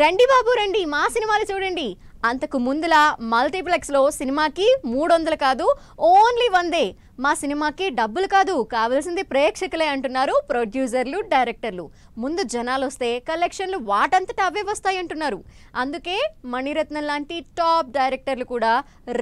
రండి బాబు రండి మా సినిమాలు చూడండి అంతకు ముందులా మల్టీప్లెక్స్లో సినిమాకి మూడు వందలు కాదు ఓన్లీ వందే మా సినిమాకి డబ్బులు కాదు కావలసింది ప్రేక్షకులే అంటున్నారు ప్రొడ్యూసర్లు డైరెక్టర్లు ముందు జనాలు వస్తే కలెక్షన్లు వాటంతటా అవే వస్తాయి అంటున్నారు అందుకే మణిరత్నం లాంటి టాప్ డైరెక్టర్లు కూడా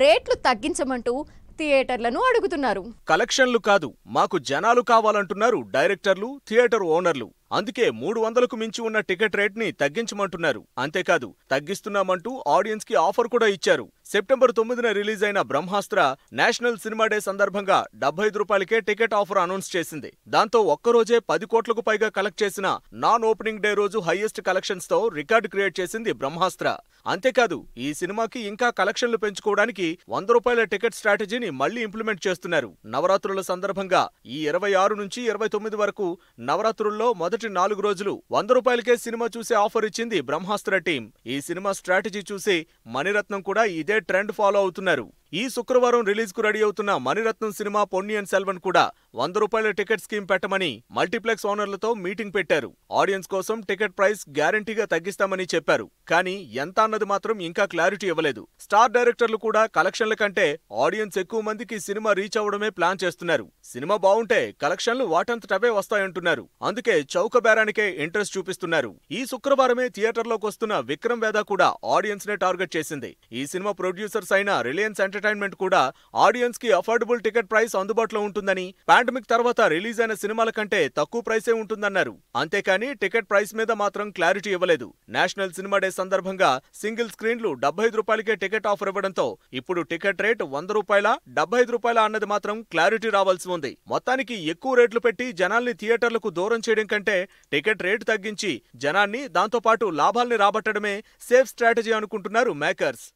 రేట్లు తగ్గించమంటూ థియేటర్లను అడుగుతున్నారు కలెక్షన్లు కాదు మాకు జనాలు కావాలంటున్నారు డైరెక్టర్లు థియేటర్ ఓనర్లు అందుకే మూడు వందలకు మించి ఉన్న టికెట్ రేట్ని తగ్గించమంటున్నారు అంతేకాదు తగ్గిస్తున్నామంటూ ఆడియన్స్ కి ఆఫర్ కూడా ఇచ్చారు సెప్టెంబర్ తొమ్మిదిన రిలీజ్ అయిన బ్రహ్మాస్త్ర నేషనల్ సినిమా డే సందర్భంగా డెబ్బై రూపాయలకే టికెట్ ఆఫర్ అనౌన్స్ చేసింది దాంతో ఒక్కరోజే పది కోట్లకు పైగా కలెక్ట్ చేసిన నాన్ ఓపెనింగ్ డే రోజు హైయెస్ట్ కలెక్షన్స్తో రికార్డు క్రియేట్ చేసింది బ్రహ్మాస్త్ర అంతేకాదు ఈ సినిమాకి ఇంకా కలెక్షన్లు పెంచుకోవడానికి వంద రూపాయల టికెట్ స్ట్రాటజీని మళ్లీ ఇంప్లిమెంట్ చేస్తున్నారు నవరాత్రుల సందర్భంగా ఈ ఇరవై ఆరు నుంచి ఇరవై తొమ్మిది వరకు నవరాత్రుల్లో మొదటి మొదటి నాలుగు రోజులు వంద రూపాయలకే సినిమా చూసే ఆఫర్ ఇచ్చింది బ్రహ్మాస్త్ర టీం ఈ సినిమా స్ట్రాటజీ చూసి మణిరత్నం కూడా ఇదే ట్రెండ్ ఫాలో అవుతున్నారు ఈ శుక్రవారం రిలీజ్ కు రెడీ అవుతున్న మణిరత్నం సినిమా పొన్నియన్ సెల్వన్ కూడా వంద రూపాయల టికెట్ స్కీమ్ పెట్టమని మల్టీప్లెక్స్ ఓనర్లతో మీటింగ్ పెట్టారు ఆడియన్స్ కోసం టికెట్ ప్రైస్ గ్యారంటీగా తగ్గిస్తామని చెప్పారు కానీ ఎంత అన్నది మాత్రం ఇంకా క్లారిటీ ఇవ్వలేదు స్టార్ డైరెక్టర్లు కూడా కలెక్షన్ల కంటే ఆడియన్స్ ఎక్కువ మందికి సినిమా రీచ్ అవడమే ప్లాన్ చేస్తున్నారు సినిమా బాగుంటే కలెక్షన్లు వాటంతటవే వస్తాయంటున్నారు అందుకే చౌక బేరానికే ఇంట్రెస్ట్ చూపిస్తున్నారు ఈ శుక్రవారమే థియేటర్లోకి వస్తున్న విక్రమ్ వేద కూడా ఆడియన్స్ నే టార్గెట్ చేసింది ఈ సినిమా ప్రొడ్యూసర్స్ అయిన రిలయన్స్ ఎంటర్ ఎంటర్టైన్మెంట్ కూడా ఆడియన్స్ కి అఫోర్డబుల్ టికెట్ ప్రైస్ అందుబాటులో ఉంటుందని పాండమిక్ తర్వాత రిలీజ్ అయిన సినిమాల కంటే తక్కువ ప్రైసే ఉంటుందన్నారు అంతేకాని టికెట్ ప్రైస్ మీద మాత్రం క్లారిటీ ఇవ్వలేదు నేషనల్ సినిమా డే సందర్భంగా సింగిల్ స్క్రీన్లు డెబ్బై రూపాయలకే టికెట్ ఆఫర్ ఇవ్వడంతో ఇప్పుడు టికెట్ రేట్ వంద రూపాయల డెబ్బై రూపాయల అన్నది మాత్రం క్లారిటీ రావాల్సి ఉంది మొత్తానికి ఎక్కువ రేట్లు పెట్టి జనాల్ని థియేటర్లకు దూరం చేయడం కంటే టికెట్ రేటు తగ్గించి జనాన్ని దాంతోపాటు లాభాల్ని రాబట్టడమే సేఫ్ స్ట్రాటజీ అనుకుంటున్నారు మేకర్స్